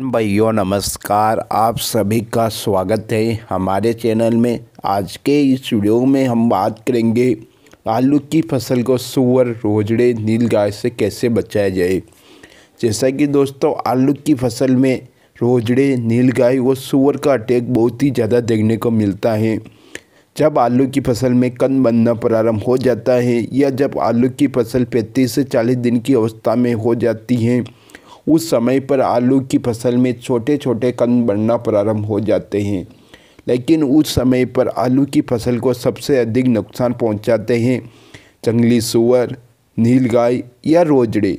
भाइयों नमस्कार आप सभी का स्वागत है हमारे चैनल में आज के इस वीडियो में हम बात करेंगे आलू की फसल को सुअर रोजड़े नीलगाय से कैसे बचाया जाए जैसा कि दोस्तों आलू की फसल में रोजड़े नीलगाय व सुअर का अटैक बहुत ही ज़्यादा देखने को मिलता है जब आलू की फसल में कन बनना प्रारंभ हो जाता है या जब आलू की फसल पैंतीस से चालीस दिन की अवस्था में हो जाती है उस समय पर आलू की फसल में छोटे छोटे कंद बढ़ना प्रारंभ हो जाते हैं लेकिन उस समय पर आलू की फसल को सबसे अधिक नुकसान पहुंचाते हैं जंगली सुअर नील गाय या रोजड़े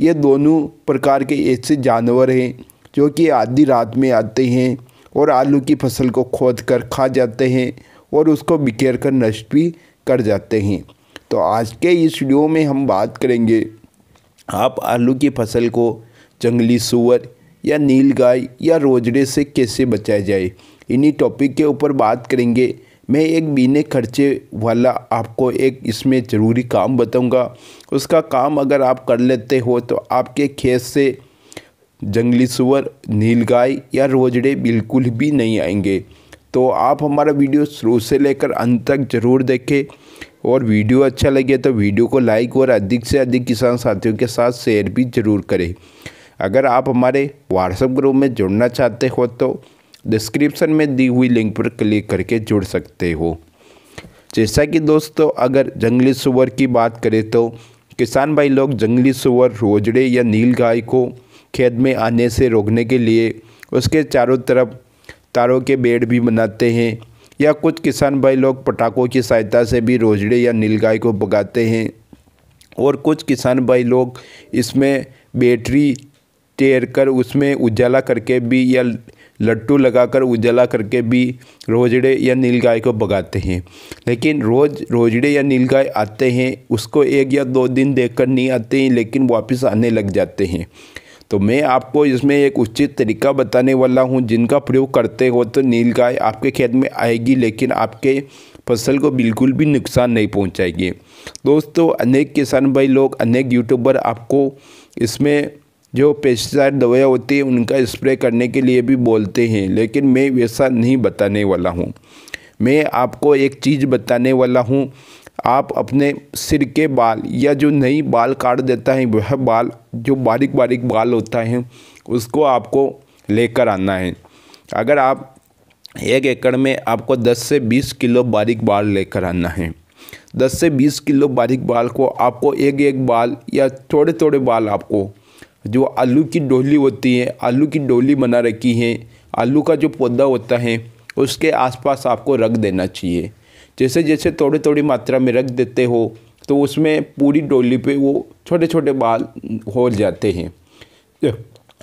ये दोनों प्रकार के ऐसे जानवर हैं जो कि आधी रात में आते हैं और आलू की फसल को खोद कर खा जाते हैं और उसको बिखेर कर नष्ट भी कर जाते हैं तो आज के इस वीडियो में हम बात करेंगे आप आलू की फसल को जंगली सुअर या नील गाय या रोजड़े से कैसे बचाया जाए इन्हीं टॉपिक के ऊपर बात करेंगे मैं एक बीने खर्चे वाला आपको एक इसमें ज़रूरी काम बताऊंगा उसका काम अगर आप कर लेते हो तो आपके खेत से जंगली सुअर नील गाय या रोजड़े बिल्कुल भी नहीं आएंगे तो आप हमारा वीडियो शुरू से लेकर अंत तक ज़रूर देखें और वीडियो अच्छा लगे तो वीडियो को लाइक और अधिक से अधिक किसान साथियों के साथ शेयर भी ज़रूर करें अगर आप हमारे व्हाट्सएप ग्रुप में जुड़ना चाहते हो तो डिस्क्रिप्शन में दी हुई लिंक पर क्लिक करके जुड़ सकते हो जैसा कि दोस्तों अगर जंगली सुअर की बात करें तो किसान भाई लोग जंगली सुअर रोजड़े या नील गाय को खेत में आने से रोकने के लिए उसके चारों तरफ तारों के बेड़ भी बनाते हैं या कुछ किसान भाई लोग पटाखों की सहायता से भी रोजड़े या नील गाय को भगाते हैं और कुछ किसान भाई लोग इसमें बैटरी तैर कर उसमें उजाला करके भी या लट्टू लगाकर उजाला करके भी रोजड़े या नीलगाय को भगाते हैं लेकिन रोज़ रोजड़े या नीलगाय आते हैं उसको एक या दो दिन देखकर नहीं आते हैं लेकिन वापस आने लग जाते हैं तो मैं आपको इसमें एक उचित तरीका बताने वाला हूँ जिनका प्रयोग करते हो तो नीलगाय आपके खेत में आएगी लेकिन आपके फसल को बिल्कुल भी नुकसान नहीं पहुँचाएगी दोस्तों अनेक किसान भाई लोग अनेक यूट्यूबर आपको इसमें जो पेस्टिसाइड दवाइयाँ होती है उनका स्प्रे करने के लिए भी बोलते हैं लेकिन मैं वैसा नहीं बताने वाला हूँ मैं आपको एक चीज़ बताने वाला हूँ आप अपने सिर के बाल या जो नई बाल काट देता है वह बाल जो बारीक बारीक बाल होता है उसको आपको लेकर आना है अगर आप एक एकड़ में आपको 10 से 20 किलो बारीक बाल लेकर आना है 10 से 20 किलो बारीक बाल को आपको एक एक बाल या थोड़े थोड़े बाल आपको जो आलू की डोली होती है आलू की डोली बना रखी है आलू का जो पौधा होता है उसके आसपास आपको रख देना चाहिए जैसे जैसे थोड़ी थोड़ी मात्रा में रख देते हो तो उसमें पूरी डोली पे वो छोटे छोटे बाल हो जाते हैं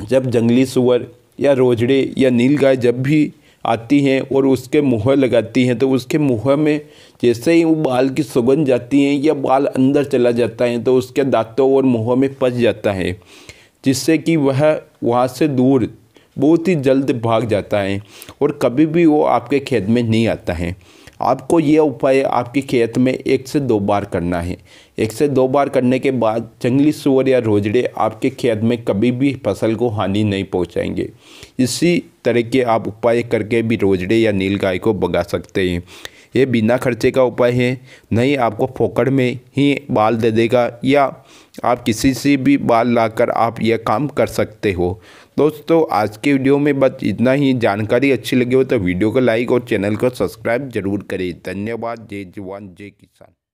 जब जंगली सुअर या रोजड़े या नील गाय जब भी आती हैं और उसके मुँह लगाती हैं तो उसके मुँह में जैसे ही वो बाल की सुगंध जाती हैं या बाल अंदर चला जाता है तो उसके दांतों और मुँह में पच जाता है जिससे कि वह वहाँ से दूर बहुत ही जल्द भाग जाता है और कभी भी वो आपके खेत में नहीं आता है आपको ये उपाय आपके खेत में एक से दो बार करना है एक से दो बार करने के बाद जंगली सुअर या रोजड़े आपके खेत में कभी भी फसल को हानि नहीं पहुंचाएंगे इसी तरह के आप उपाय करके भी रोजड़े या नील गाय को भगा सकते हैं ये बिना खर्चे का उपाय है नहीं आपको फोकड़ में ही बाल दे देगा या आप किसी से भी बाल लाकर आप यह काम कर सकते हो दोस्तों आज के वीडियो में बस इतना ही जानकारी अच्छी लगी हो तो वीडियो को लाइक और चैनल को सब्सक्राइब जरूर करें धन्यवाद जय जवान जय किसान